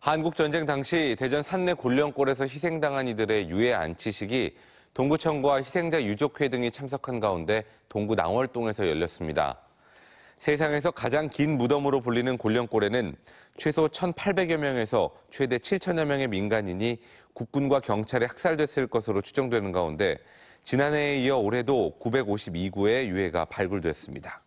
한국전쟁 당시 대전 산내 곤령골에서 희생당한 이들의 유해 안치식이 동구청과 희생자 유족회 등이 참석한 가운데 동구 낭월동에서 열렸습니다. 세상에서 가장 긴 무덤으로 불리는 곤령골에는 최소 1,800여 명에서 최대 7,000여 명의 민간인이 국군과 경찰에 학살됐을 것으로 추정되는 가운데 지난해에 이어 올해도 952구의 유해가 발굴됐습니다.